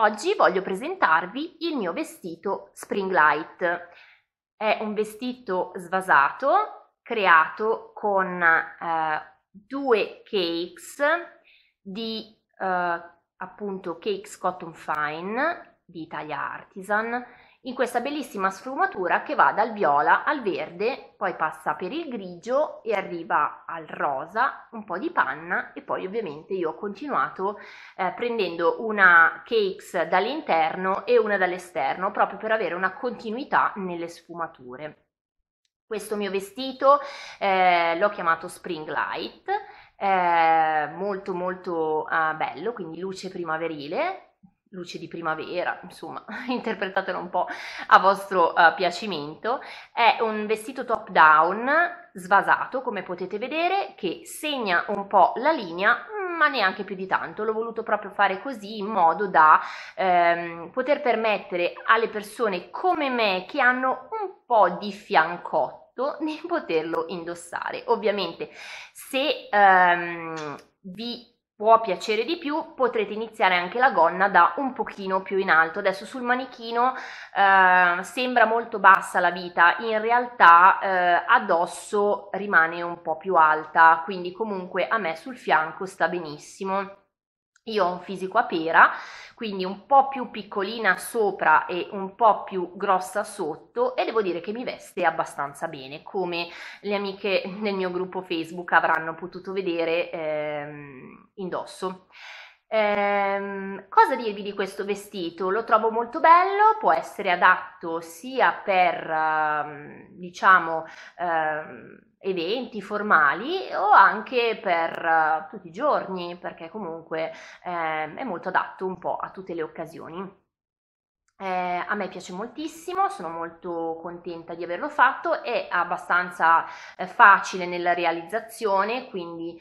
Oggi voglio presentarvi il mio vestito Spring Light. È un vestito svasato creato con eh, due cakes di eh, appunto cakes cotton fine di Italia Artisan in questa bellissima sfumatura che va dal viola al verde, poi passa per il grigio e arriva al rosa, un po' di panna e poi ovviamente io ho continuato eh, prendendo una cakes dall'interno e una dall'esterno proprio per avere una continuità nelle sfumature. Questo mio vestito eh, l'ho chiamato Spring Light, eh, molto molto ah, bello, quindi luce primaverile, luce di primavera, insomma, interpretatelo un po' a vostro uh, piacimento. È un vestito top down svasato, come potete vedere, che segna un po' la linea, ma neanche più di tanto. L'ho voluto proprio fare così in modo da ehm, poter permettere alle persone come me che hanno un po' di fiancotto di poterlo indossare. Ovviamente se ehm, vi può piacere di più potrete iniziare anche la gonna da un pochino più in alto adesso sul manichino eh, sembra molto bassa la vita in realtà eh, addosso rimane un po più alta quindi comunque a me sul fianco sta benissimo io ho un fisico a pera, quindi un po' più piccolina sopra e un po' più grossa sotto e devo dire che mi veste abbastanza bene, come le amiche nel mio gruppo Facebook avranno potuto vedere ehm, indosso. Ehm, cosa dirvi di questo vestito? Lo trovo molto bello, può essere adatto sia per, ehm, diciamo, ehm, eventi formali o anche per uh, tutti i giorni, perché comunque eh, è molto adatto un po' a tutte le occasioni. Eh, a me piace moltissimo, sono molto contenta di averlo fatto, è abbastanza eh, facile nella realizzazione, quindi eh,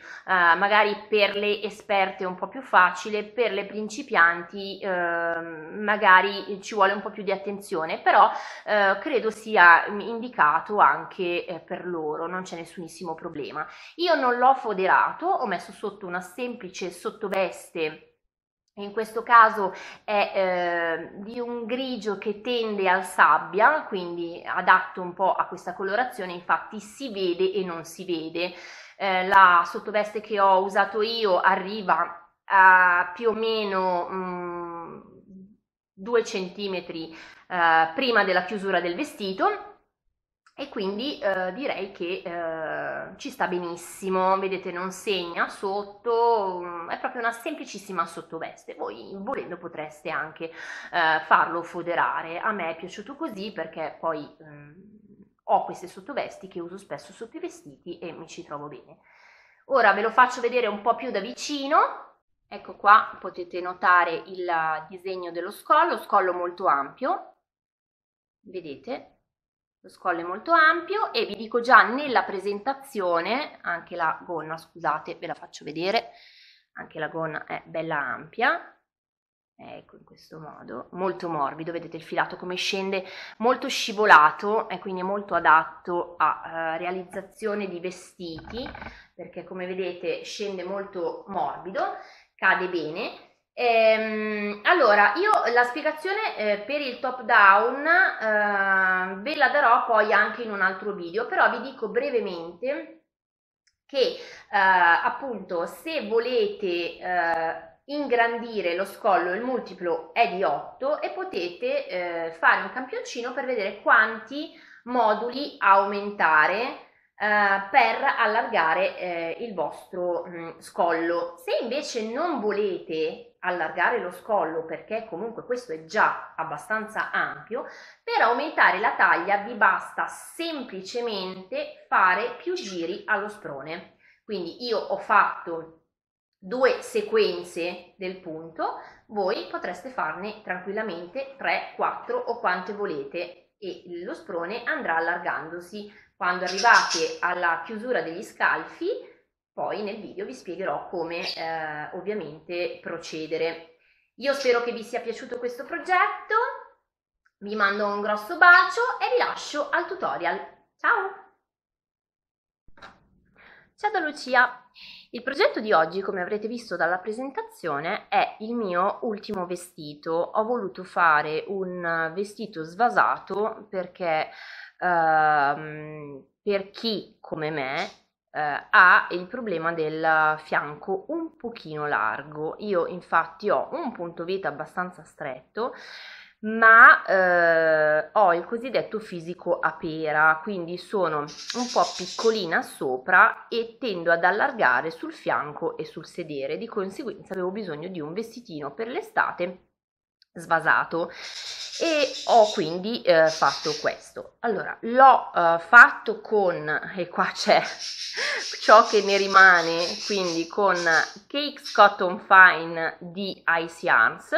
magari per le esperte è un po' più facile, per le principianti ehm, magari ci vuole un po' più di attenzione, però eh, credo sia indicato anche eh, per loro, non c'è nessunissimo problema. Io non l'ho foderato, ho messo sotto una semplice sottoveste in questo caso è eh, di un grigio che tende al sabbia, quindi adatto un po' a questa colorazione, infatti si vede e non si vede. Eh, la sottoveste che ho usato io arriva a più o meno mh, 2 cm eh, prima della chiusura del vestito e quindi eh, direi che eh, ci sta benissimo, vedete non segna sotto, mm, è proprio una semplicissima sottoveste, voi volendo potreste anche eh, farlo foderare, a me è piaciuto così perché poi mm, ho queste sottovesti che uso spesso sotto i vestiti e mi ci trovo bene. Ora ve lo faccio vedere un po' più da vicino, ecco qua potete notare il eh, disegno dello scollo, scollo molto ampio, vedete? lo scollo è molto ampio e vi dico già nella presentazione, anche la gonna, scusate, ve la faccio vedere, anche la gonna è bella ampia, ecco in questo modo, molto morbido, vedete il filato come scende, molto scivolato e quindi è molto adatto a uh, realizzazione di vestiti perché come vedete scende molto morbido, cade bene Ehm, allora, io la spiegazione eh, per il top down eh, ve la darò poi anche in un altro video, però vi dico brevemente che eh, appunto se volete eh, ingrandire lo scollo, il multiplo è di 8 e potete eh, fare un campioncino per vedere quanti moduli aumentare eh, per allargare il vostro mh, mm, scollo. Se invece non volete allargare lo scollo perché comunque questo è già abbastanza ampio, per aumentare la taglia vi basta semplicemente fare più giri allo sprone. Quindi io ho fatto due sequenze del punto, voi potreste farne tranquillamente 3, 4 o quante volete e lo sprone andrà allargandosi. Quando arrivate alla chiusura degli scalfi poi nel video vi spiegherò come eh, ovviamente procedere. Io spero che vi sia piaciuto questo progetto, vi mando un grosso bacio e vi lascio al tutorial. Ciao! Ciao da Lucia! Il progetto di oggi, come avrete visto dalla presentazione, è il mio ultimo vestito. Ho voluto fare un vestito svasato perché ehm, per chi come me eh, ha il problema del fianco un pochino largo. Io infatti ho un punto vita abbastanza stretto ma eh, ho il cosiddetto fisico a pera, quindi sono un po' piccolina sopra e tendo ad allargare sul fianco e sul sedere, di conseguenza avevo bisogno di un vestitino per l'estate svasato e ho quindi eh, fatto questo allora l'ho eh, fatto con e qua c'è ciò che ne rimane quindi con cakes cotton fine di icy arms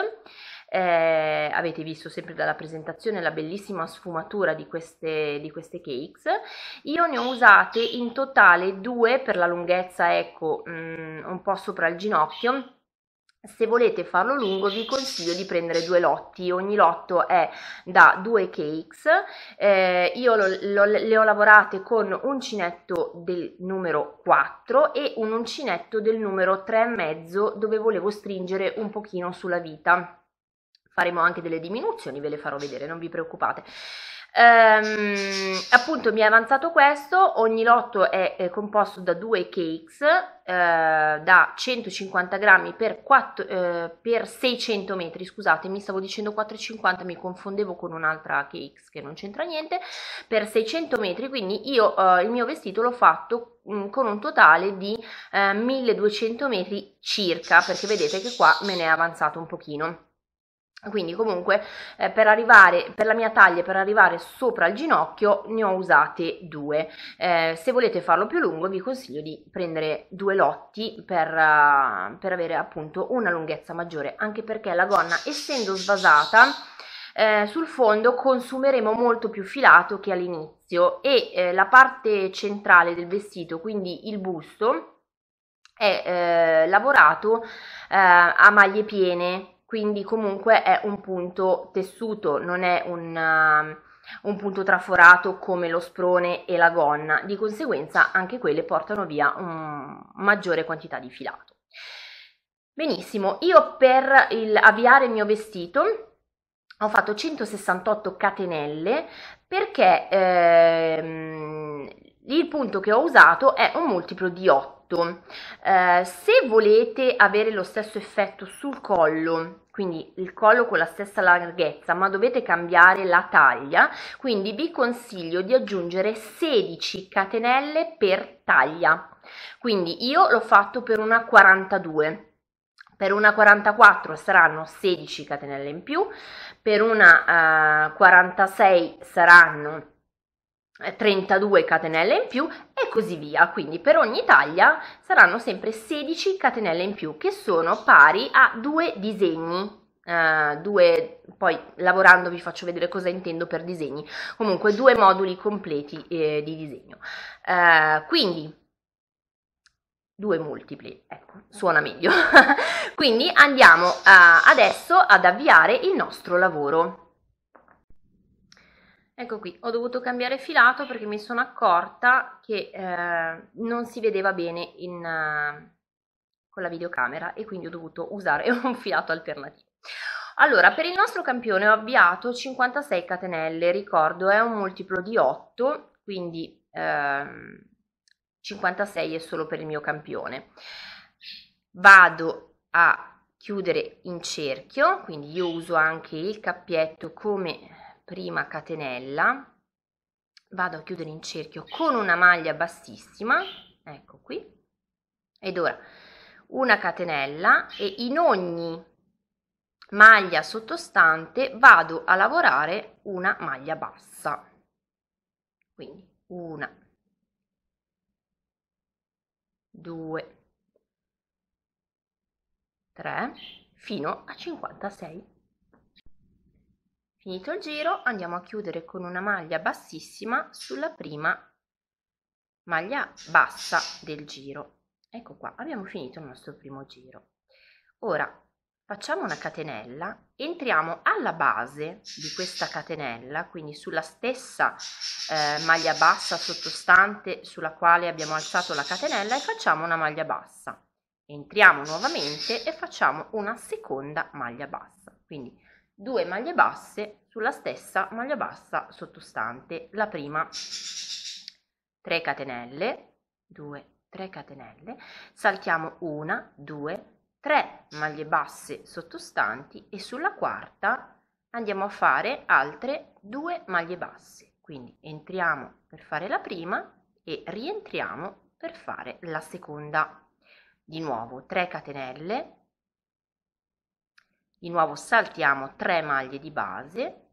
eh, avete visto sempre dalla presentazione la bellissima sfumatura di queste, di queste cakes io ne ho usate in totale due per la lunghezza ecco mh, mm, un po' sopra il ginocchio se volete farlo lungo vi consiglio di prendere due lotti, ogni lotto è da due cakes, eh, io lo, lo, le ho lavorate con uncinetto del numero 4 e un uncinetto del numero 3,5 dove volevo stringere un pochino sulla vita. Faremo anche delle diminuzioni, ve le farò vedere, non vi preoccupate. Ehm, appunto mi è avanzato questo, ogni lotto è, è composto da due cakes eh, da 150 grammi per, 4, eh, per 600 metri, scusatemi, stavo dicendo 4,50, mi confondevo con un'altra cakes che non c'entra niente, per 600 metri, quindi io eh, il mio vestito l'ho fatto mm, con un totale di eh, 1200 metri circa perché vedete che qua me ne è avanzato un pochino quindi comunque eh, per arrivare per la mia taglia per arrivare sopra il ginocchio ne ho usate due eh, se volete farlo più lungo vi consiglio di prendere due lotti per, uh, per avere appunto una lunghezza maggiore anche perché la gonna essendo svasata eh, sul fondo consumeremo molto più filato che all'inizio e eh, la parte centrale del vestito quindi il busto è eh, lavorato a maglie piene quindi comunque è un punto tessuto, non è un, um, un punto traforato come lo sprone e la gonna, di conseguenza anche quelle portano via un maggiore quantità di filato. Benissimo, io per il, avviare il mio vestito ho fatto 168 catenelle perché ehm, il punto che ho usato è un multiplo di 8 eh, se volete avere lo stesso effetto sul collo quindi il collo con la stessa larghezza ma dovete cambiare la taglia quindi vi consiglio di aggiungere 16 catenelle per taglia quindi io l'ho fatto per una 42 per una 44 saranno 16 catenelle in più per una eh, 46 saranno 32 catenelle in più e così via quindi per ogni taglia saranno sempre 16 catenelle in più che sono pari a due disegni Uh, due, poi lavorando vi faccio vedere cosa intendo per disegni, comunque due moduli completi eh, di disegno. Uh, quindi due multipli, ecco, suona meglio. quindi andiamo uh, adesso ad avviare il nostro lavoro. Ecco qui, ho dovuto cambiare filato perché mi sono accorta che eh, non si vedeva bene in, uh, con la videocamera e quindi ho dovuto usare un filato alternativo. Allora, per il nostro campione ho avviato 56 catenelle, ricordo è un multiplo di 8, quindi eh, 56 è solo per il mio campione. Vado a chiudere in cerchio, quindi io uso anche il cappietto come prima catenella vado a chiudere in cerchio con una maglia bassissima ecco qui ed ora una catenella e in ogni maglia sottostante vado a lavorare una maglia bassa quindi una due tre fino a 56 Finito il giro andiamo a chiudere con una maglia bassissima sulla prima maglia bassa del giro. Ecco qua, abbiamo finito il nostro primo giro. Ora facciamo una catenella, entriamo alla base di questa catenella, quindi sulla stessa eh, maglia bassa sottostante sulla quale abbiamo alzato la catenella e facciamo una maglia bassa. Entriamo nuovamente e facciamo una seconda maglia bassa. Quindi 2 maglie basse sulla stessa maglia bassa sottostante, la prima 3 catenelle, 2, 3 catenelle, saltiamo una, 2, 3 maglie basse sottostanti e sulla quarta andiamo a fare altre due maglie basse. Quindi entriamo per fare la prima e rientriamo per fare la seconda. Di nuovo 3 catenelle, di nuovo saltiamo 3 maglie di base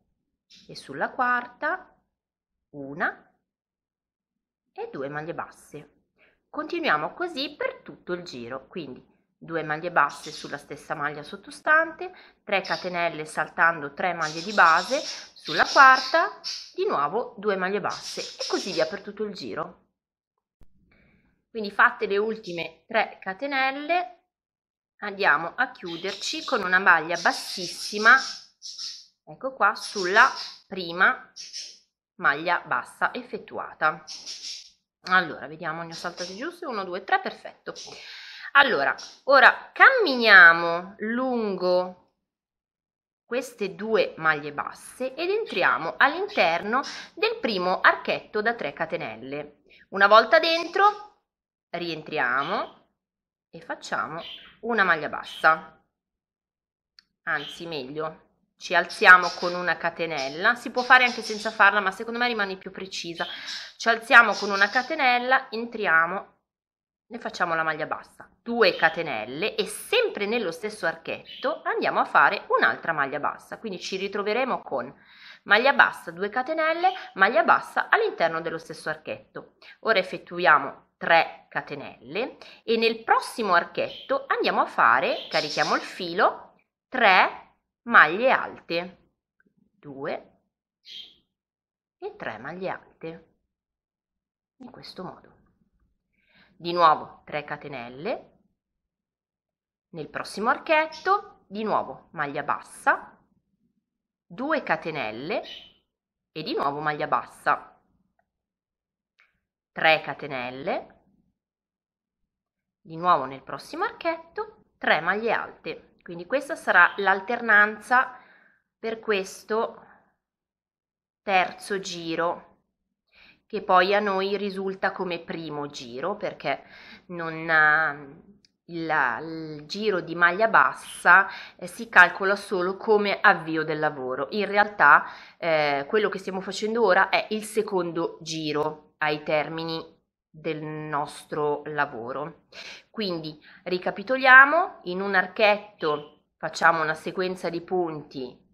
e sulla quarta una e due maglie basse. Continuiamo così per tutto il giro, quindi 2 maglie basse sulla stessa maglia sottostante, 3 catenelle saltando 3 maglie di base, sulla quarta di nuovo 2 maglie basse e così via per tutto il giro. Quindi fatte le ultime 3 catenelle andiamo a chiuderci con una maglia bassissima ecco qua sulla prima maglia bassa effettuata allora vediamo ne ho saltate giuste 1 2 3 perfetto allora ora camminiamo lungo queste due maglie basse ed entriamo all'interno del primo archetto da 3 catenelle una volta dentro rientriamo e facciamo una maglia bassa anzi meglio ci alziamo con una catenella si può fare anche senza farla ma secondo me rimane più precisa ci alziamo con una catenella entriamo ne facciamo la maglia bassa 2 catenelle e sempre nello stesso archetto andiamo a fare un'altra maglia bassa quindi ci ritroveremo con maglia bassa 2 catenelle maglia bassa all'interno dello stesso archetto ora effettuiamo 3 catenelle e nel prossimo archetto andiamo a fare, carichiamo il filo, 3 maglie alte, 2 e 3 maglie alte, in questo modo. Di nuovo 3 catenelle, nel prossimo archetto di nuovo maglia bassa, 2 catenelle e di nuovo maglia bassa. 3 catenelle, di nuovo nel prossimo archetto, 3 maglie alte. Quindi questa sarà l'alternanza per questo terzo giro che poi a noi risulta come primo giro perché non, ehm, il, il, giro di maglia bassa eh, si calcola solo come avvio del lavoro. In realtà eh, quello che stiamo facendo ora è il secondo giro ai termini del nostro lavoro. Quindi ricapitoliamo, in un archetto facciamo una sequenza di punti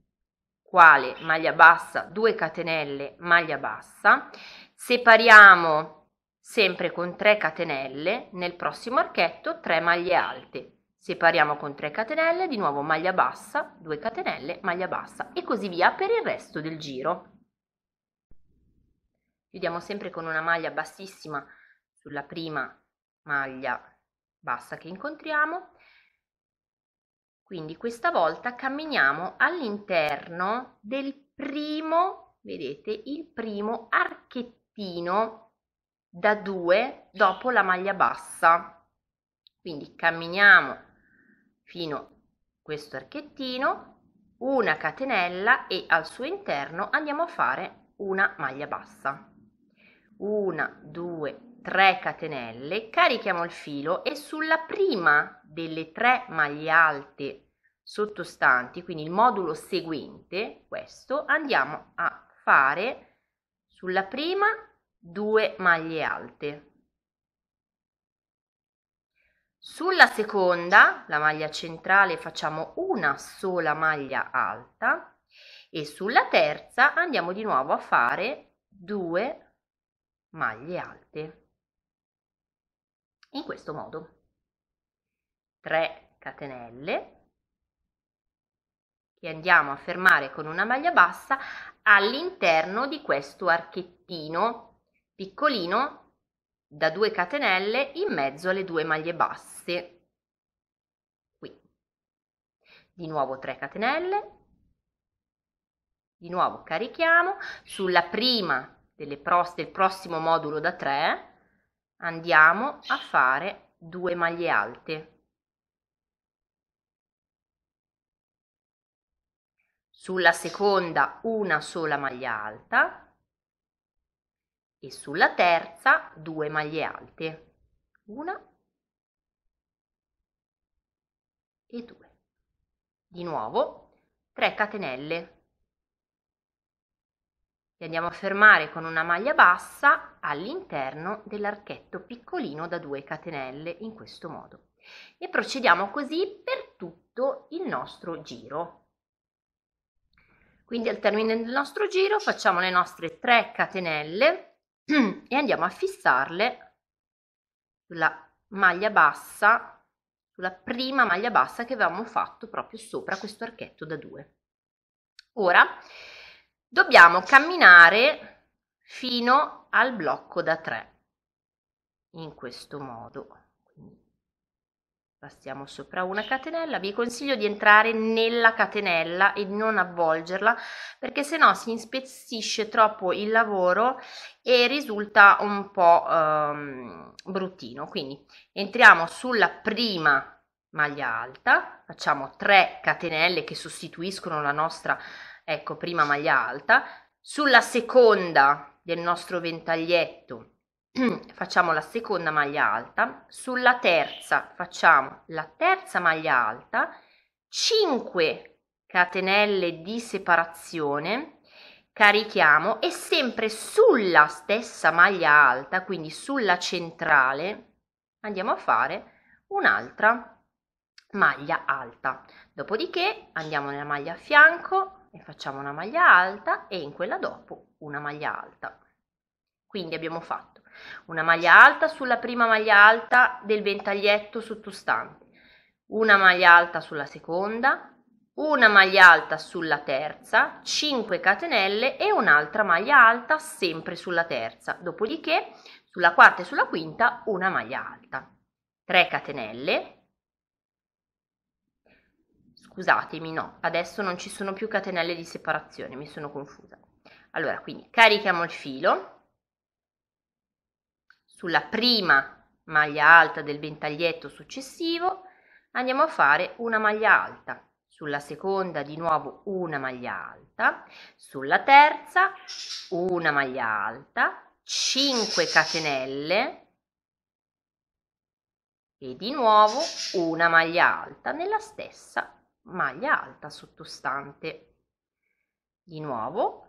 quale maglia bassa, 2 catenelle, maglia bassa, separiamo sempre con 3 catenelle, nel prossimo archetto 3 maglie alte, separiamo con 3 catenelle, di nuovo maglia bassa, 2 catenelle, maglia bassa e così via per il resto del giro chiudiamo sempre con una maglia bassissima sulla prima maglia bassa che incontriamo quindi questa volta camminiamo all'interno del primo vedete il primo archettino da 2 dopo la maglia bassa quindi camminiamo fino a questo archettino una catenella e al suo interno andiamo a fare una maglia bassa una, due, tre catenelle, carichiamo il filo e sulla prima delle tre maglie alte sottostanti, quindi il modulo seguente, questo, andiamo a fare sulla prima due maglie alte. Sulla seconda, la maglia centrale, facciamo una sola maglia alta e sulla terza andiamo di nuovo a fare due maglie maglie alte in questo modo 3 catenelle che andiamo a fermare con una maglia bassa all'interno di questo archettino piccolino da 2 catenelle in mezzo alle due maglie basse qui di nuovo 3 catenelle di nuovo carichiamo sulla prima delle prost- del prossimo modulo da 3 andiamo a fare due maglie alte. Sulla seconda una sola maglia alta e sulla terza due maglie alte. Una e due. Di nuovo 3 catenelle li andiamo a fermare con una maglia bassa all'interno dell'archetto piccolino da 2 catenelle in questo modo. E procediamo così per tutto il nostro giro. Quindi al termine del nostro giro facciamo le nostre 3 catenelle e andiamo a fissarle sulla maglia bassa, sulla prima maglia bassa che avevamo fatto proprio sopra questo archetto da 2. Ora Dobbiamo camminare fino al blocco da 3, in questo modo. Passiamo sopra una catenella, vi consiglio di entrare nella catenella e non avvolgerla perché sennò si inspezzisce troppo il lavoro e risulta un po' ehm, bruttino. Quindi entriamo sulla prima maglia alta, facciamo 3 catenelle che sostituiscono la nostra ecco prima maglia alta, sulla seconda del nostro ventaglietto facciamo la seconda maglia alta, sulla terza facciamo la terza maglia alta, 5 catenelle di separazione, carichiamo e sempre sulla stessa maglia alta, quindi sulla centrale, andiamo a fare un'altra maglia alta. Dopodiché andiamo nella maglia a fianco, e facciamo una maglia alta e in quella dopo una maglia alta quindi abbiamo fatto una maglia alta sulla prima maglia alta del ventaglietto sottostante una maglia alta sulla seconda una maglia alta sulla terza 5 catenelle e un'altra maglia alta sempre sulla terza dopodiché sulla quarta e sulla quinta una maglia alta 3 catenelle Scusatemi, no, adesso non ci sono più catenelle di separazione, mi sono confusa. Allora, quindi carichiamo il filo sulla prima maglia alta del ventaglietto successivo, andiamo a fare una maglia alta, sulla seconda di nuovo una maglia alta, sulla terza una maglia alta, 5 catenelle e di nuovo una maglia alta nella stessa maglia alta sottostante di nuovo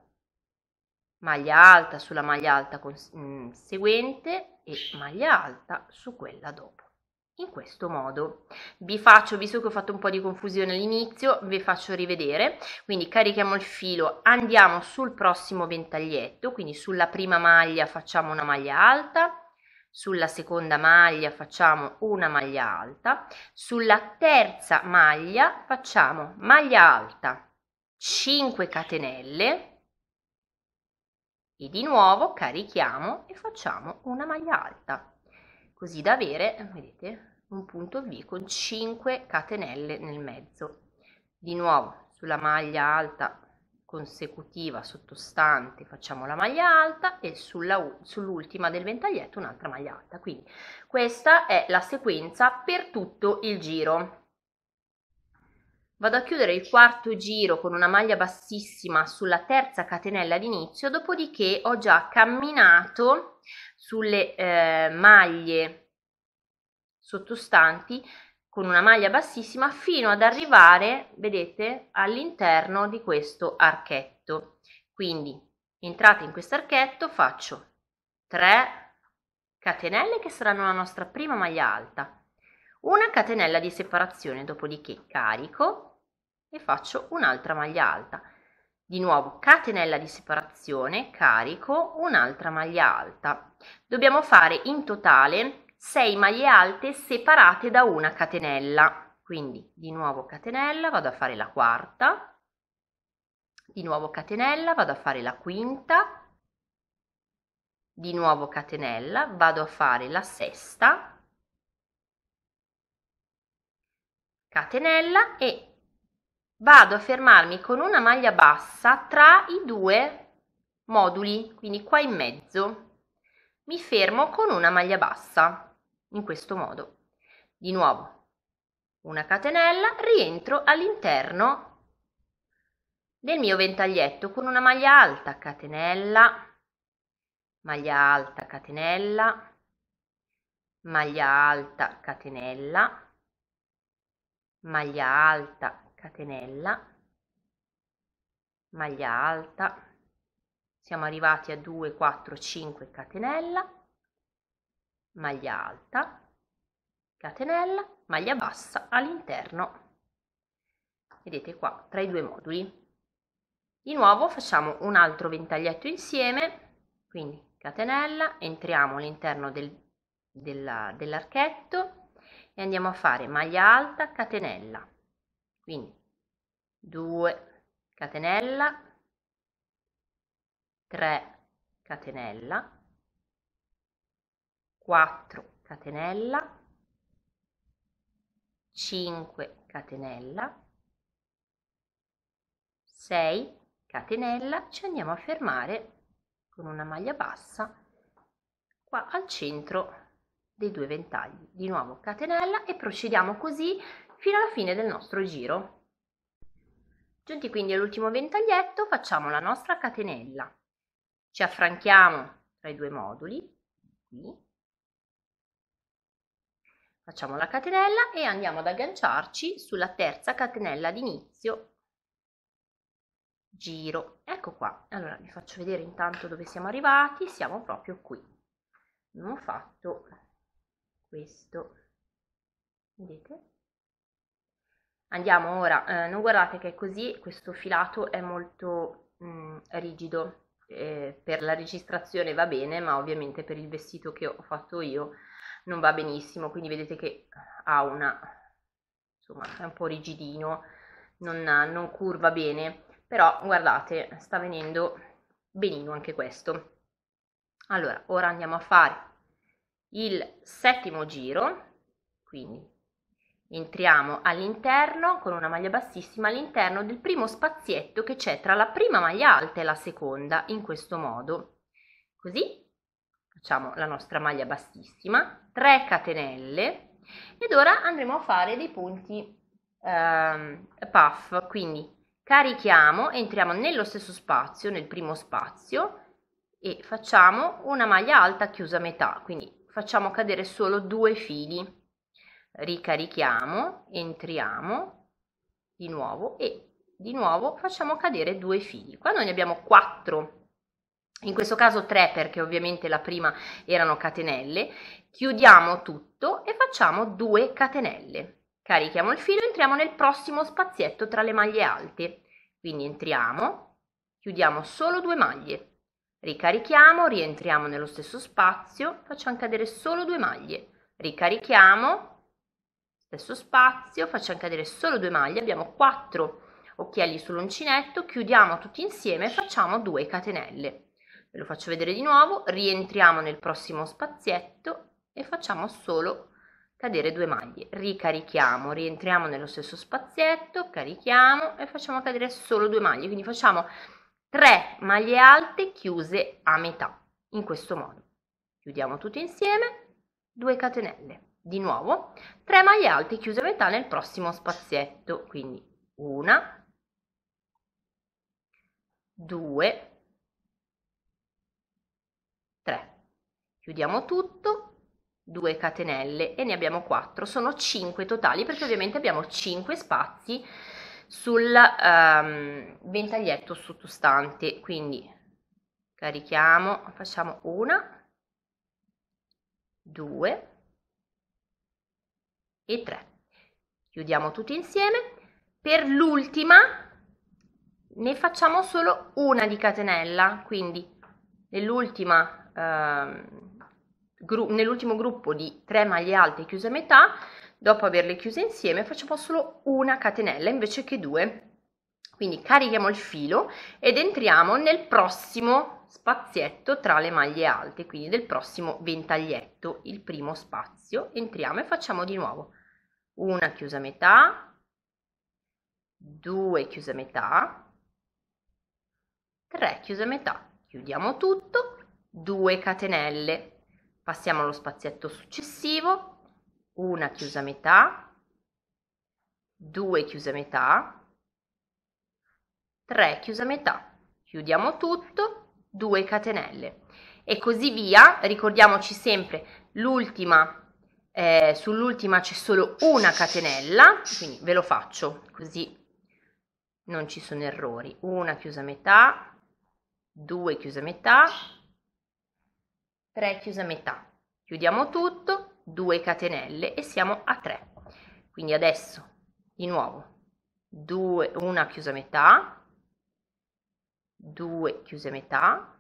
maglia alta sulla maglia alta mm, seguente e maglia alta su quella dopo in questo modo vi faccio visto che ho fatto un po di confusione all'inizio vi faccio rivedere quindi carichiamo il filo andiamo sul prossimo ventaglietto quindi sulla prima maglia facciamo una maglia alta sulla seconda maglia facciamo una maglia alta, sulla terza maglia facciamo maglia alta, 5 catenelle e di nuovo carichiamo e facciamo una maglia alta, così da avere, vedete, un punto b con 5 catenelle nel mezzo. Di nuovo sulla maglia alta consecutiva sottostante facciamo la maglia alta e sull'ultima sull del ventaglietto un'altra maglia alta quindi questa è la sequenza per tutto il giro vado a chiudere il quarto giro con una maglia bassissima sulla terza catenella d'inizio dopodiché ho già camminato sulle eh, maglie sottostanti con una maglia bassissima fino ad arrivare, vedete, all'interno di questo archetto. Quindi entrate in questo archetto, faccio 3 catenelle che saranno la nostra prima maglia alta, una catenella di separazione, dopodiché carico e faccio un'altra maglia alta. Di nuovo catenella di separazione, carico, un'altra maglia alta. Dobbiamo fare in totale 6 maglie alte separate da una catenella. Quindi di nuovo catenella, vado a fare la quarta, di nuovo catenella, vado a fare la quinta, di nuovo catenella, vado a fare la sesta, catenella e vado a fermarmi con una maglia bassa tra i due moduli, quindi qua in mezzo. Mi fermo con una maglia bassa in questo modo. Di nuovo, una catenella, rientro all'interno del mio ventaglietto con una maglia alta, catenella, maglia alta, catenella, maglia alta, catenella, maglia alta, catenella, maglia alta, siamo arrivati a 2, 4, 5 catenella, maglia alta, catenella, maglia bassa all'interno. Vedete qua, tra i due moduli. Di nuovo facciamo un altro ventaglietto insieme, quindi catenella, entriamo all'interno del, dell'archetto e andiamo a fare maglia alta, catenella. Quindi 2 catenella, 3 catenella, 4 catenella 5 catenella 6 catenella ci andiamo a fermare con una maglia bassa qua al centro dei due ventagli di nuovo catenella e procediamo così fino alla fine del nostro giro giunti quindi all'ultimo ventaglietto facciamo la nostra catenella ci affranchiamo tra i due moduli qui Facciamo la catenella e andiamo ad agganciarci sulla terza catenella d'inizio giro. Ecco qua. Allora vi faccio vedere intanto dove siamo arrivati. Siamo proprio qui. Abbiamo fatto questo. Vedete? Andiamo ora, eh, non guardate che è così, questo filato è molto mh, mm, rigido, eh, per la registrazione va bene, ma ovviamente per il vestito che ho fatto io non va benissimo, quindi vedete che ha una, insomma, è un po' rigidino, non, non curva bene, però guardate, sta venendo benino anche questo. Allora, ora andiamo a fare il settimo giro, quindi entriamo all'interno con una maglia bassissima all'interno del primo spazietto che c'è tra la prima maglia alta e la seconda in questo modo così facciamo la nostra maglia bassissima 3 catenelle ed ora andremo a fare dei punti ehm, puff quindi carichiamo entriamo nello stesso spazio nel primo spazio e facciamo una maglia alta chiusa a metà quindi facciamo cadere solo due fili ricarichiamo entriamo di nuovo e di nuovo facciamo cadere due fili quando ne abbiamo 4 in questo caso 3 perché ovviamente la prima erano catenelle, chiudiamo tutto e facciamo 2 catenelle. Carichiamo il filo entriamo nel prossimo spazietto tra le maglie alte. Quindi entriamo, chiudiamo solo due maglie, ricarichiamo, rientriamo nello stesso spazio, facciamo cadere solo due maglie, ricarichiamo, stesso spazio, facciamo cadere solo due maglie, abbiamo 4 occhielli sull'uncinetto, chiudiamo tutti insieme e facciamo 2 catenelle ve lo faccio vedere di nuovo, rientriamo nel prossimo spazietto e facciamo solo cadere due maglie, ricarichiamo, rientriamo nello stesso spazietto, carichiamo e facciamo cadere solo due maglie, quindi facciamo 3 maglie alte chiuse a metà, in questo modo. Chiudiamo tutte insieme, 2 catenelle, di nuovo 3 maglie alte chiuse a metà nel prossimo spazietto, quindi una, due 3. Chiudiamo tutto, 2 catenelle e ne abbiamo 4, sono 5 totali perché ovviamente abbiamo 5 spazi sul um, ventaglietto sottostante, quindi carichiamo, facciamo una, due e tre. Chiudiamo tutti insieme. Per l'ultima ne facciamo solo una di catenella, quindi nell'ultima Ehm, gru- nell'ultimo gruppo di tre maglie alte chiuse a metà, dopo averle chiuse insieme facciamo solo una catenella invece che due. Quindi carichiamo il filo ed entriamo nel prossimo spazietto tra le maglie alte, quindi del prossimo ventaglietto, il primo spazio, entriamo e facciamo di nuovo una chiusa a metà, due chiuse a metà, tre chiuse a metà, chiudiamo tutto 2 catenelle passiamo allo spazietto successivo una chiusa metà 2 chiusa metà 3 chiusa metà chiudiamo tutto 2 catenelle e così via ricordiamoci sempre l'ultima eh, sull'ultima c'è solo una catenella quindi ve lo faccio così non ci sono errori una chiusa metà 2 chiusa metà 3 chiusa metà. Chiudiamo tutto, 2 catenelle e siamo a 3. Quindi adesso di nuovo 2, una chiusa metà, 2 chiuse metà,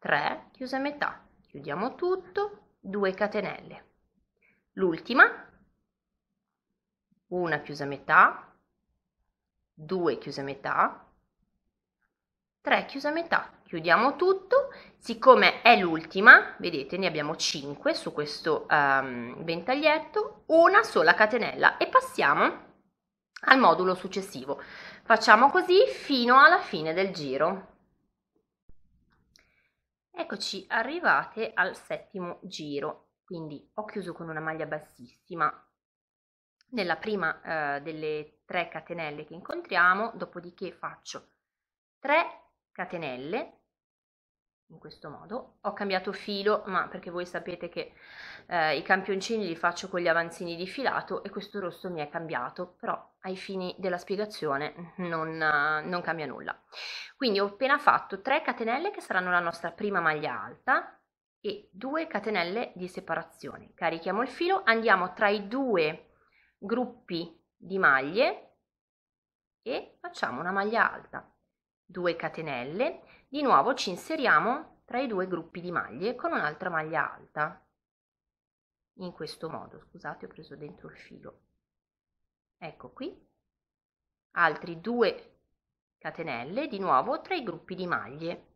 3 chiuse metà. Chiudiamo tutto, 2 catenelle. L'ultima, una chiusa metà, 2 chiuse metà, 3 chiusa metà chiudiamo tutto siccome è l'ultima vedete ne abbiamo 5 su questo um, ventaglietto una sola catenella e passiamo al modulo successivo facciamo così fino alla fine del giro eccoci arrivate al settimo giro quindi ho chiuso con una maglia bassissima nella prima eh, delle 3 catenelle che incontriamo dopodiché faccio 3 catenelle in questo modo ho cambiato filo ma perché voi sapete che eh, i campioncini li faccio con gli avanzini di filato e questo rosso mi è cambiato però ai fini della spiegazione non, non cambia nulla quindi ho appena fatto 3 catenelle che saranno la nostra prima maglia alta e 2 catenelle di separazione carichiamo il filo andiamo tra i due gruppi di maglie e facciamo una maglia alta 2 catenelle, di nuovo ci inseriamo tra i due gruppi di maglie con un'altra maglia alta. In questo modo, scusate, ho preso dentro il filo. Ecco qui, altri 2 catenelle, di nuovo tra i gruppi di maglie.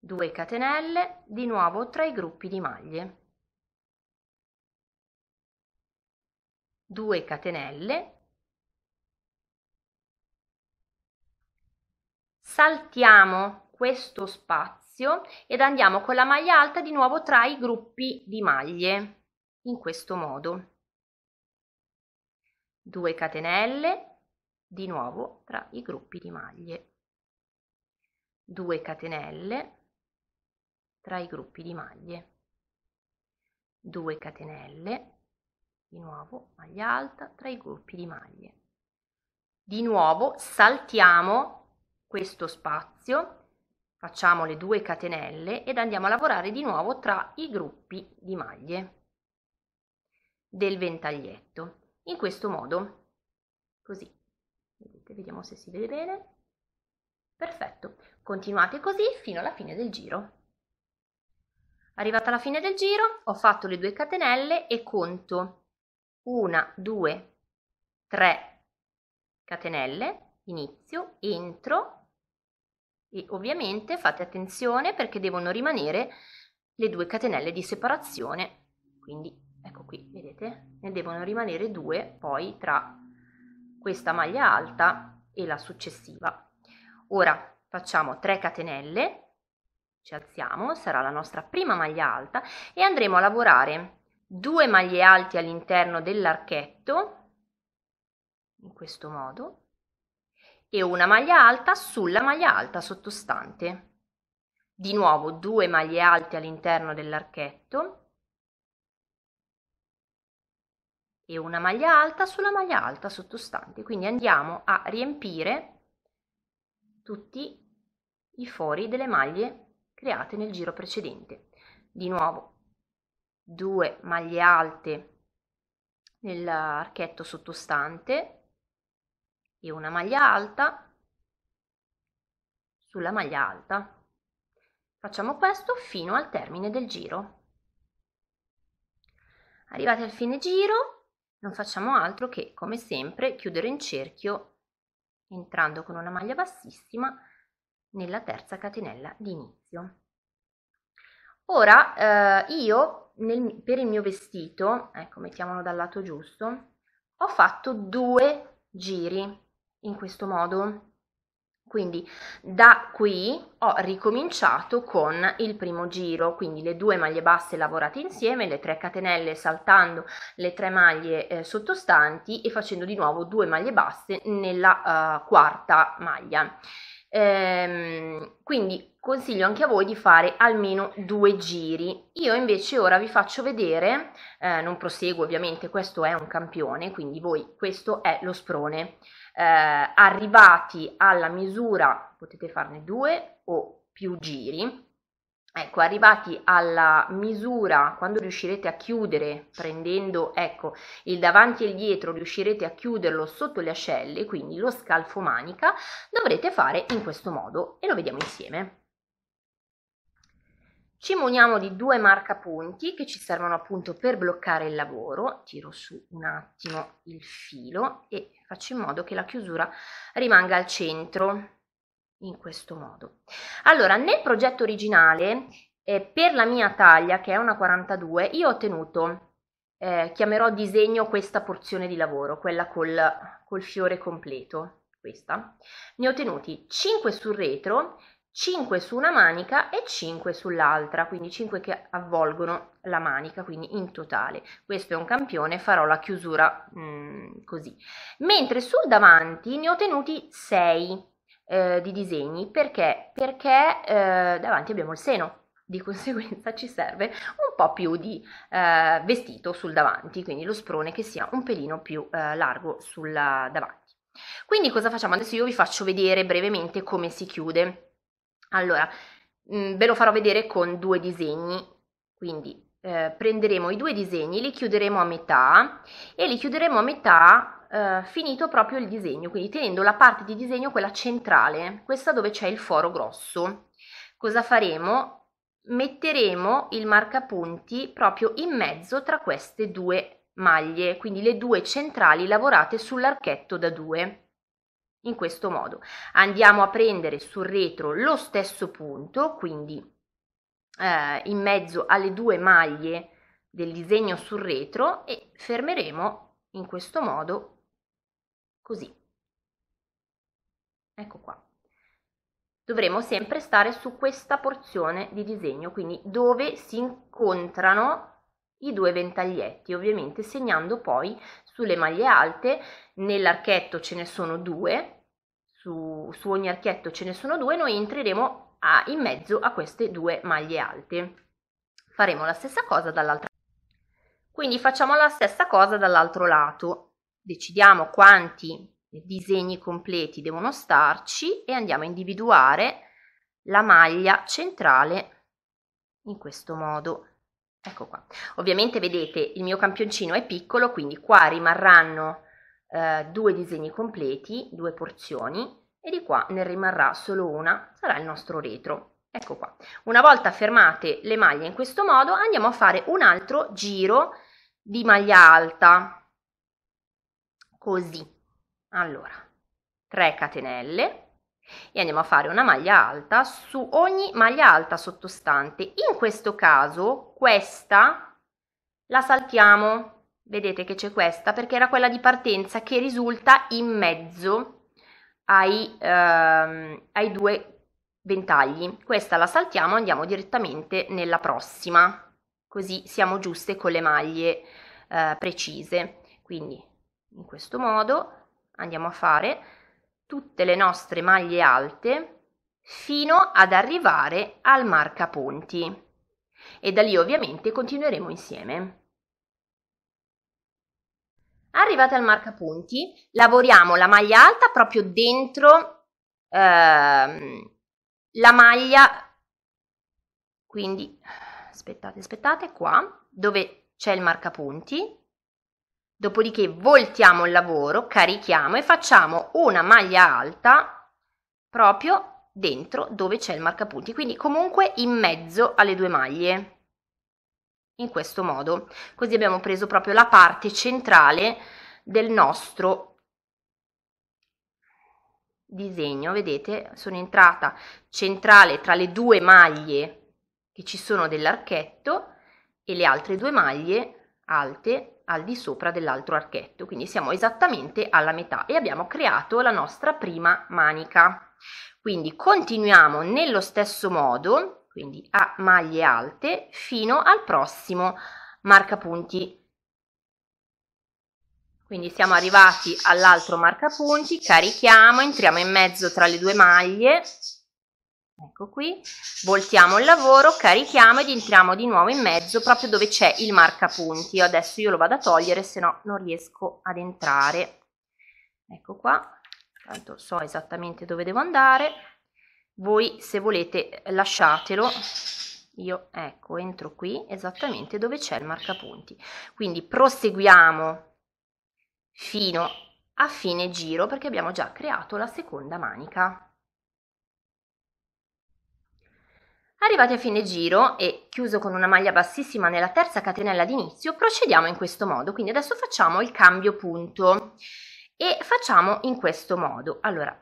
2 catenelle, di nuovo tra i gruppi di maglie. 2 catenelle, saltiamo questo spazio ed andiamo con la maglia alta di nuovo tra i gruppi di maglie in questo modo 2 catenelle di nuovo tra i gruppi di maglie 2 catenelle tra i gruppi di maglie 2 catenelle di nuovo maglia alta tra i gruppi di maglie di nuovo saltiamo questo spazio, facciamo le due catenelle ed andiamo a lavorare di nuovo tra i gruppi di maglie del ventaglietto in questo modo così vedete vediamo se si vede bene perfetto continuate così fino alla fine del giro arrivata alla fine del giro ho fatto le due catenelle e conto una due tre catenelle inizio entro e ovviamente fate attenzione perché devono rimanere le due catenelle di separazione, quindi ecco qui, vedete? Ne devono rimanere due poi tra questa maglia alta e la successiva. Ora facciamo 3 catenelle, ci alziamo, sarà la nostra prima maglia alta e andremo a lavorare due maglie alte all'interno dell'archetto, in questo modo, e una maglia alta sulla maglia alta sottostante. Di nuovo due maglie alte all'interno dell'archetto e una maglia alta sulla maglia alta sottostante. Quindi andiamo a riempire tutti i fori delle maglie create nel giro precedente. Di nuovo due maglie alte nell'archetto sottostante e una maglia alta sulla maglia alta. Facciamo questo fino al termine del giro. Arrivati al fine giro non facciamo altro che, come sempre, chiudere in cerchio entrando con una maglia bassissima nella terza catenella di inizio. Ora eh, io nel, per il mio vestito, ecco mettiamolo dal lato giusto, ho fatto due giri in questo modo. Quindi da qui ho ricominciato con il primo giro, quindi le due maglie basse lavorate insieme, le 3 catenelle saltando le tre maglie eh, sottostanti e facendo di nuovo due maglie basse nella uh, quarta maglia. Ehm, quindi consiglio anche a voi di fare almeno due giri. Io invece ora vi faccio vedere, eh, non proseguo ovviamente, questo è un campione, quindi voi questo è lo sprone eh, arrivati alla misura, potete farne due o più giri, ecco arrivati alla misura quando riuscirete a chiudere prendendo ecco il davanti e il dietro riuscirete a chiuderlo sotto le ascelle quindi lo scalfo manica dovrete fare in questo modo e lo vediamo insieme ci muniamo di due marcapunti che ci servono appunto per bloccare il lavoro. Tiro su un attimo il filo e faccio in modo che la chiusura rimanga al centro in questo modo. Allora, nel progetto originale eh, per la mia taglia, che è una 42, io ho tenuto, eh, chiamerò disegno questa porzione di lavoro, quella col, col fiore completo, questa. Ne ho tenuti 5 sul retro, 5 su una manica e 5 sull'altra, quindi 5 che avvolgono la manica, quindi in totale. Questo è un campione, farò la chiusura mh, mm, così. Mentre sul davanti ne ho tenuti 6 eh, di disegni, perché? Perché eh, davanti abbiamo il seno, di conseguenza ci serve un po' più di eh, vestito sul davanti, quindi lo sprone che sia un pelino più eh, largo sul davanti. Quindi cosa facciamo? Adesso io vi faccio vedere brevemente come si chiude. Allora, mh, mm, ve lo farò vedere con due disegni, quindi eh, prenderemo i due disegni, li chiuderemo a metà e li chiuderemo a metà eh, finito proprio il disegno, quindi tenendo la parte di disegno quella centrale, questa dove c'è il foro grosso. Cosa faremo? Metteremo il marcapunti proprio in mezzo tra queste due maglie, quindi le due centrali lavorate sull'archetto da due in questo modo andiamo a prendere sul retro lo stesso punto quindi eh, in mezzo alle due maglie del disegno sul retro e fermeremo in questo modo così ecco qua dovremo sempre stare su questa porzione di disegno quindi dove si incontrano i due ventaglietti ovviamente segnando poi sulle maglie alte nell'archetto ce ne sono due su, su ogni archetto ce ne sono due noi entreremo a, in mezzo a queste due maglie alte faremo la stessa cosa dall'altra quindi facciamo la stessa cosa dall'altro lato decidiamo quanti disegni completi devono starci e andiamo a individuare la maglia centrale in questo modo Ecco qua. Ovviamente vedete il mio campioncino è piccolo, quindi qua rimarranno eh, due disegni completi, due porzioni, e di qua ne rimarrà solo una, sarà il nostro retro. Ecco qua. Una volta fermate le maglie in questo modo, andiamo a fare un altro giro di maglia alta. Così. Allora, 3 catenelle e andiamo a fare una maglia alta su ogni maglia alta sottostante in questo caso questa la saltiamo vedete che c'è questa perché era quella di partenza che risulta in mezzo ai, ehm, ai due ventagli questa la saltiamo andiamo direttamente nella prossima così siamo giuste con le maglie eh, precise quindi in questo modo andiamo a fare tutte le nostre maglie alte fino ad arrivare al marcaponti e da lì ovviamente continueremo insieme. Arrivata al marcapunti, lavoriamo la maglia alta proprio dentro ehm, la maglia, quindi aspettate, aspettate, qua dove c'è il marcapunti, Dopodiché voltiamo il lavoro, carichiamo e facciamo una maglia alta proprio dentro dove c'è il marcapunti, quindi comunque in mezzo alle due maglie. In questo modo, così abbiamo preso proprio la parte centrale del nostro disegno, vedete, sono entrata centrale tra le due maglie che ci sono dell'archetto e le altre due maglie alte al di sopra dell'altro archetto quindi siamo esattamente alla metà e abbiamo creato la nostra prima manica quindi continuiamo nello stesso modo quindi a maglie alte fino al prossimo marcapunti quindi siamo arrivati all'altro marcapunti carichiamo entriamo in mezzo tra le due maglie Ecco qui, voltiamo il lavoro, carichiamo ed entriamo di nuovo in mezzo proprio dove c'è il marcapunti. Io adesso io lo vado a togliere, se no non riesco ad entrare. Ecco qua, tanto so esattamente dove devo andare. Voi se volete lasciatelo, io ecco entro qui esattamente dove c'è il marcapunti. Quindi proseguiamo fino a fine giro perché abbiamo già creato la seconda manica. Arrivati a fine giro e chiuso con una maglia bassissima nella terza catenella d'inizio, procediamo in questo modo. Quindi adesso facciamo il cambio punto e facciamo in questo modo. Allora,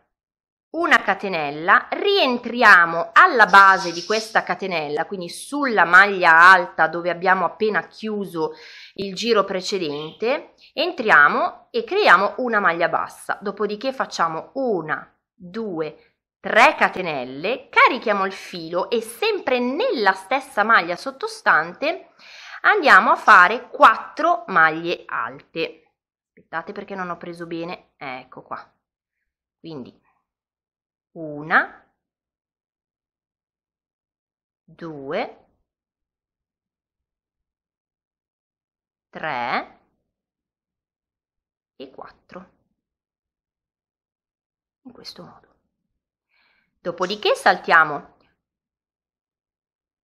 una catenella, rientriamo alla base di questa catenella, quindi sulla maglia alta dove abbiamo appena chiuso il giro precedente, entriamo e creiamo una maglia bassa. Dopodiché facciamo una, due, tre 3 catenelle, carichiamo il filo e sempre nella stessa maglia sottostante andiamo a fare 4 maglie alte. Aspettate perché non ho preso bene, ecco qua. Quindi una, due, tre e quattro. In questo modo. Dopodiché saltiamo.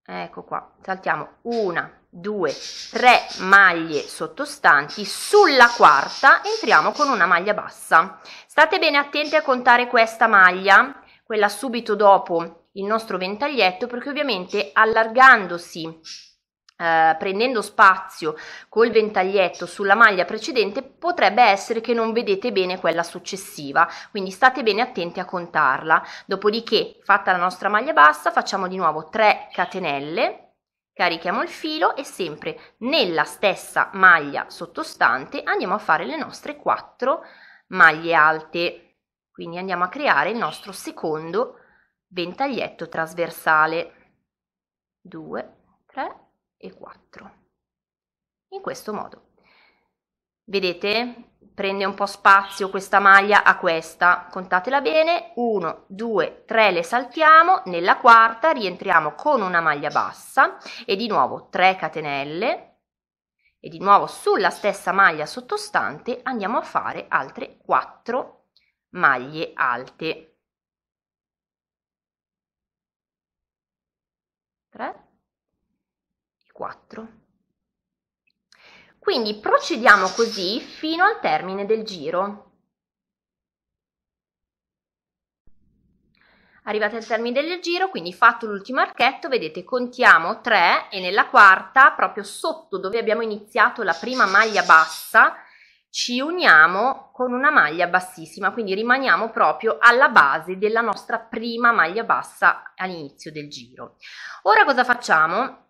Ecco qua, saltiamo una, due, tre maglie sottostanti, sulla quarta entriamo con una maglia bassa. State bene attenti a contare questa maglia, quella subito dopo il nostro ventaglietto, perché ovviamente allargandosi Uh, prendendo spazio col ventaglietto sulla maglia precedente potrebbe essere che non vedete bene quella successiva quindi state bene attenti a contarla dopodiché fatta la nostra maglia bassa facciamo di nuovo 3 catenelle carichiamo il filo e sempre nella stessa maglia sottostante andiamo a fare le nostre 4 maglie alte quindi andiamo a creare il nostro secondo ventaglietto trasversale 2 3 e 4. In questo modo. Vedete? Prende un po' spazio questa maglia a questa. Contatela bene. 1, 2, 3 le saltiamo. Nella quarta rientriamo con una maglia bassa e di nuovo 3 catenelle. E di nuovo sulla stessa maglia sottostante andiamo a fare altre 4 maglie alte. 3, 4. Quindi procediamo così fino al termine del giro. Arrivati al termine del giro, quindi fatto l'ultimo archetto, vedete contiamo 3 e nella quarta, proprio sotto dove abbiamo iniziato la prima maglia bassa, ci uniamo con una maglia bassissima, quindi rimaniamo proprio alla base della nostra prima maglia bassa all'inizio del giro. Ora cosa facciamo?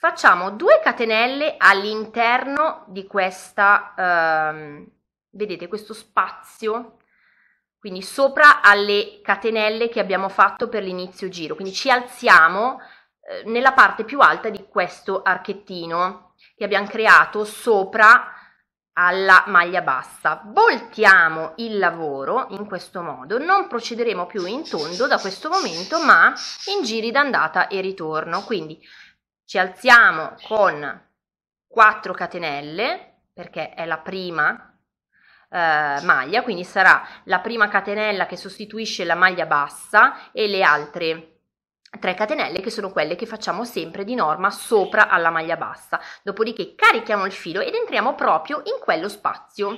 facciamo due catenelle all'interno di questa ehm, vedete questo spazio quindi sopra alle catenelle che abbiamo fatto per l'inizio giro quindi ci alziamo eh, nella parte più alta di questo archettino che abbiamo creato sopra alla maglia bassa voltiamo il lavoro in questo modo non procederemo più in tondo da questo momento ma in giri d'andata e ritorno quindi ci alziamo con 4 catenelle, perché è la prima eh, maglia, quindi sarà la prima catenella che sostituisce la maglia bassa e le altre 3 catenelle che sono quelle che facciamo sempre di norma sopra alla maglia bassa. Dopodiché carichiamo il filo ed entriamo proprio in quello spazio.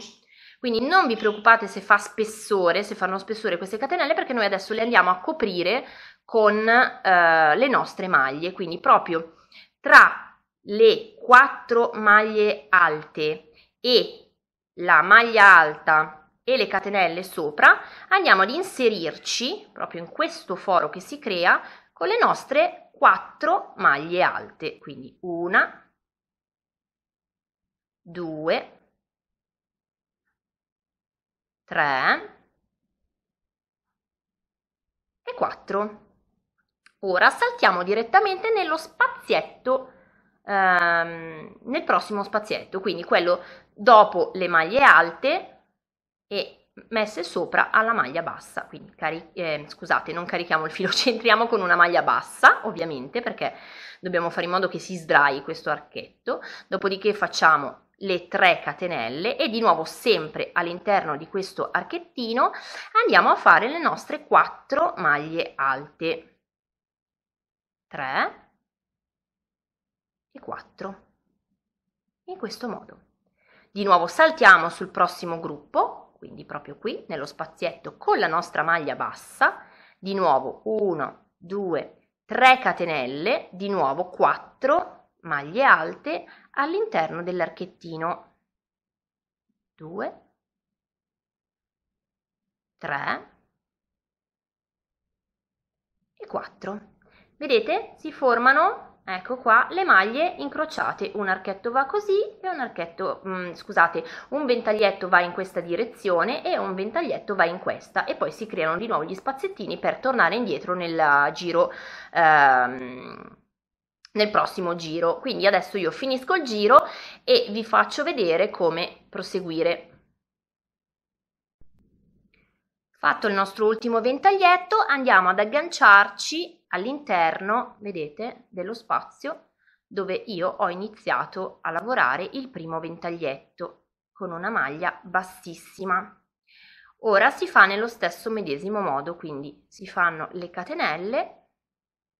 Quindi non vi preoccupate se fa spessore, se fanno spessore queste catenelle perché noi adesso le andiamo a coprire con eh, le nostre maglie, quindi proprio tra le quattro maglie alte e la maglia alta e le catenelle sopra andiamo ad inserirci proprio in questo foro che si crea con le nostre quattro maglie alte quindi una due tre e quattro Ora saltiamo direttamente nello spazietto, ehm, nel prossimo spazietto, quindi quello dopo le maglie alte e messe sopra alla maglia bassa. Quindi eh, scusate, non carichiamo il filo, centriamo con una maglia bassa, ovviamente, perché dobbiamo fare in modo che si sdrai questo archetto. Dopodiché facciamo le 3 catenelle e di nuovo sempre all'interno di questo archettino andiamo a fare le nostre 4 maglie alte 3 e 4. In questo modo. Di nuovo saltiamo sul prossimo gruppo, quindi proprio qui nello spazietto con la nostra maglia bassa, di nuovo 1, 2, 3 catenelle, di nuovo 4 maglie alte all'interno dell'archettino. 2, 3 e 4. Vedete? Si formano, ecco qua, le maglie incrociate. Un archetto va così e un archetto, mh, mm, scusate, un ventaglietto va in questa direzione e un ventaglietto va in questa. E poi si creano di nuovo gli spazzettini per tornare indietro nel giro... Ehm, nel prossimo giro quindi adesso io finisco il giro e vi faccio vedere come proseguire fatto il nostro ultimo ventaglietto andiamo ad agganciarci all'interno, vedete, dello spazio dove io ho iniziato a lavorare il primo ventaglietto con una maglia bassissima. Ora si fa nello stesso medesimo modo, quindi si fanno le catenelle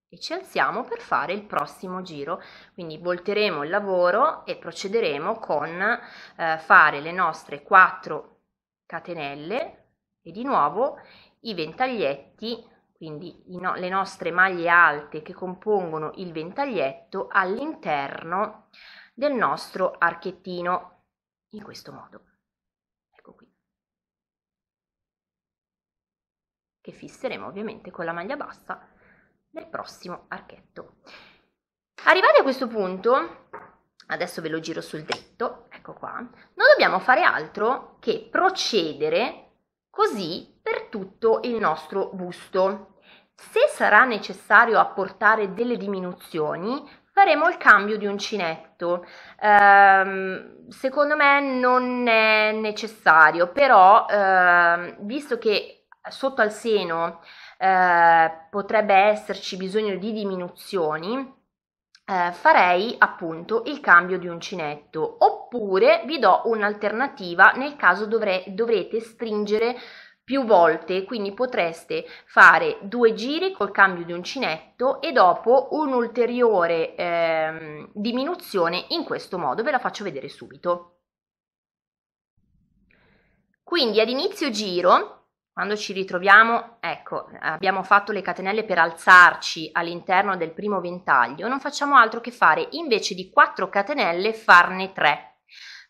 e ci alziamo per fare il prossimo giro. Quindi volteremo il lavoro e procederemo con eh, fare le nostre 4 catenelle e di nuovo i ventaglietti quindi no, le nostre maglie alte che compongono il ventaglietto all'interno del nostro archettino in questo modo ecco qui che fisseremo ovviamente con la maglia bassa nel prossimo archetto arrivati a questo punto adesso ve lo giro sul dritto ecco qua non dobbiamo fare altro che procedere così per tutto il nostro busto se sarà necessario apportare delle diminuzioni, faremo il cambio di uncinetto. Ehm, secondo me non è necessario, però ehm, visto che sotto al seno eh, potrebbe esserci bisogno di diminuzioni, eh, farei appunto il cambio di uncinetto oppure vi do un'alternativa nel caso dovre- dovrete stringere più volte, quindi potreste fare due giri col cambio di uncinetto e dopo un'ulteriore ehm, diminuzione in questo modo, ve la faccio vedere subito. Quindi ad inizio giro quando ci ritroviamo, ecco, abbiamo fatto le catenelle per alzarci all'interno del primo ventaglio, non facciamo altro che fare invece di 4 catenelle farne 3,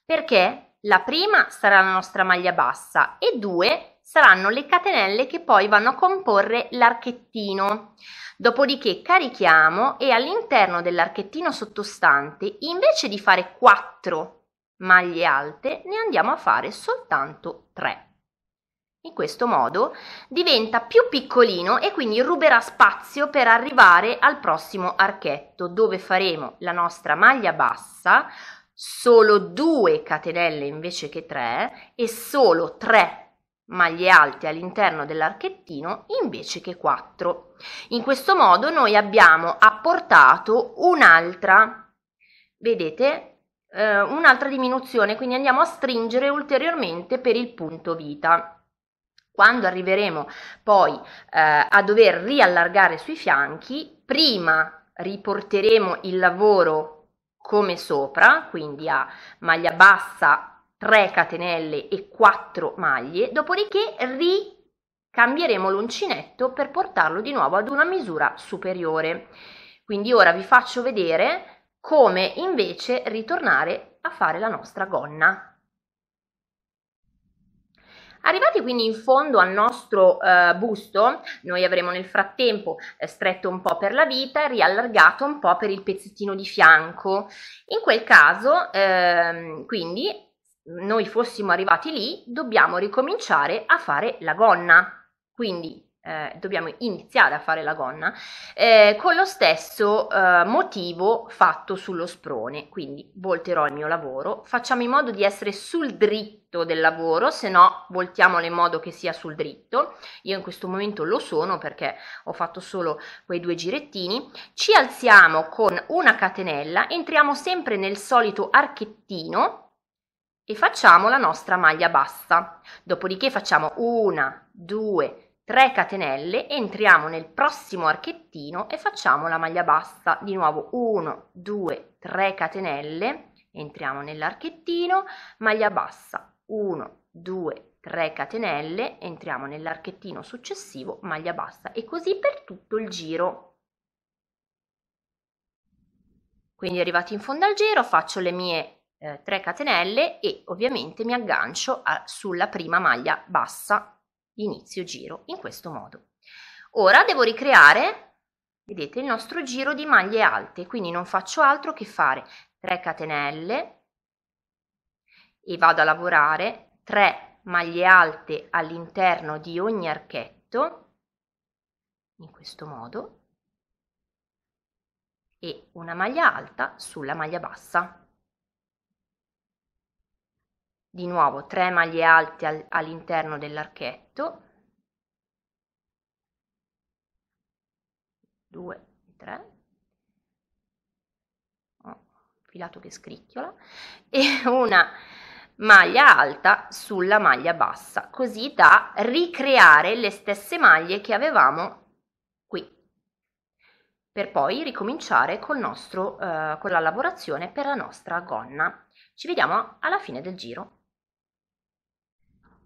perché la prima sarà la nostra maglia bassa e due saranno le catenelle che poi vanno a comporre l'archettino. Dopodiché carichiamo e all'interno dell'archettino sottostante, invece di fare 4 maglie alte, ne andiamo a fare soltanto 3. In questo modo diventa più piccolino e quindi ruberà spazio per arrivare al prossimo archetto dove faremo la nostra maglia bassa, solo 2 catenelle invece che 3 e solo 3 maglie alte all'interno dell'archettino invece che 4. In questo modo noi abbiamo apportato un'altra, vedete, eh, un'altra diminuzione, quindi andiamo a stringere ulteriormente per il punto vita. Quando arriveremo poi eh, a dover riallargare sui fianchi, prima riporteremo il lavoro come sopra, quindi a maglia bassa 3 catenelle e 4 maglie, dopodiché ricambieremo l'uncinetto per portarlo di nuovo ad una misura superiore. Quindi ora vi faccio vedere come invece ritornare a fare la nostra gonna. Arrivati quindi in fondo al nostro eh, busto, noi avremo nel frattempo eh, stretto un po' per la vita e riallargato un po' per il pezzettino di fianco. In quel caso, eh, quindi noi fossimo arrivati lì, dobbiamo ricominciare a fare la gonna. Quindi eh, dobbiamo iniziare a fare la gonna eh, con lo stesso eh, motivo fatto sullo sprone. Quindi volterò il mio lavoro, facciamo in modo di essere sul dritto del lavoro, se no voltiamolo in modo che sia sul dritto. Io in questo momento lo sono perché ho fatto solo quei due girettini. Ci alziamo con una catenella, entriamo sempre nel solito archettino e facciamo la nostra maglia bassa. Dopodiché facciamo una, due, tre catenelle, entriamo nel prossimo archettino e facciamo la maglia bassa. Di nuovo 1, 2, 3 catenelle, entriamo nell'archettino, maglia bassa, 1, 2, 3 catenelle, entriamo nell'archettino successivo, maglia bassa e così per tutto il giro. Quindi arrivati in fondo al giro faccio le mie 3 eh, catenelle e ovviamente mi aggancio a, sulla prima maglia bassa inizio giro in questo modo ora devo ricreare vedete il nostro giro di maglie alte quindi non faccio altro che fare 3 catenelle e vado a lavorare 3 maglie alte all'interno di ogni archetto in questo modo e una maglia alta sulla maglia bassa di nuovo 3 maglie alte all'interno dell'archetto 2 3 filato che scricchiola e una maglia alta sulla maglia bassa così da ricreare le stesse maglie che avevamo qui per poi ricominciare col nostro eh, con la lavorazione per la nostra gonna ci vediamo alla fine del giro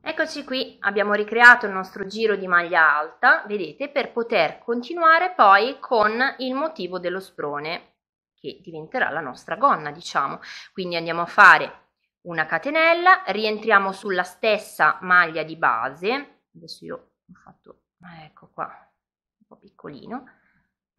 Eccoci qui, abbiamo ricreato il nostro giro di maglia alta, vedete, per poter continuare poi con il motivo dello sprone, che diventerà la nostra gonna, diciamo. Quindi andiamo a fare una catenella, rientriamo sulla stessa maglia di base, adesso io ho fatto, ah, ecco qua, un po' piccolino,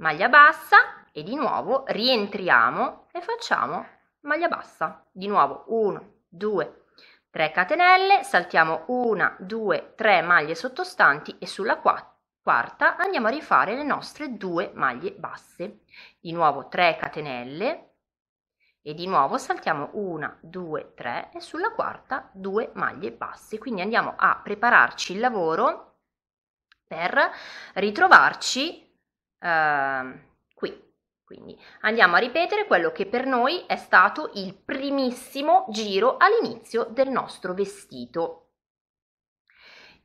maglia bassa e di nuovo rientriamo e facciamo maglia bassa, di nuovo 1, 2, 3. 3 catenelle, saltiamo 1, 2, 3 maglie sottostanti e sulla quarta andiamo a rifare le nostre due maglie basse. Di nuovo 3 catenelle e di nuovo saltiamo 1, 2, 3 e sulla quarta 2 maglie basse. Quindi andiamo a prepararci il lavoro per ritrovarci eh, quindi andiamo a ripetere quello che per noi è stato il primissimo giro all'inizio del nostro vestito.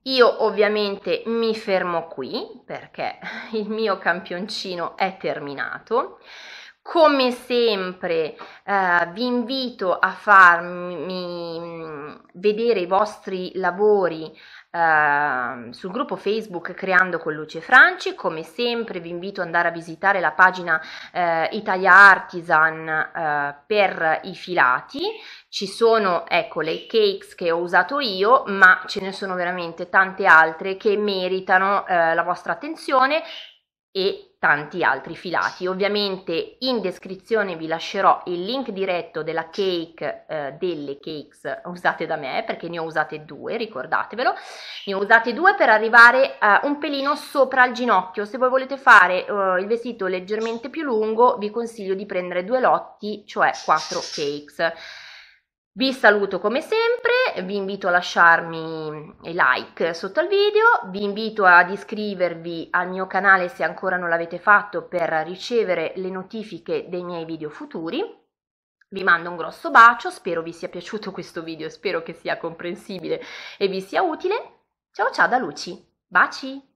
Io ovviamente mi fermo qui perché il mio campioncino è terminato. Come sempre eh, vi invito a farmi mm, vedere i vostri lavori Ehm, sul gruppo Facebook Creando con Luce Franci. Come sempre vi invito ad andare a visitare la pagina eh, Italia Artisan eh, per i filati. Ci sono ecco, le cakes che ho usato io, ma ce ne sono veramente tante altre che meritano eh, la vostra attenzione e tanti altri filati. Ovviamente in descrizione vi lascerò il link diretto della cake, eh, delle cakes usate da me, perché ne ho usate due, ricordatevelo. Ne ho usate due per arrivare eh, un pelino sopra il ginocchio. Se voi volete fare eh, il vestito leggermente più lungo, vi consiglio di prendere due lotti, cioè quattro cakes vi saluto come sempre, vi invito a lasciarmi like sotto al video, vi invito ad iscrivervi al mio canale se ancora non l'avete fatto per ricevere le notifiche dei miei video futuri. Vi mando un grosso bacio, spero vi sia piaciuto questo video, spero che sia comprensibile e vi sia utile. Ciao ciao da Luci, baci!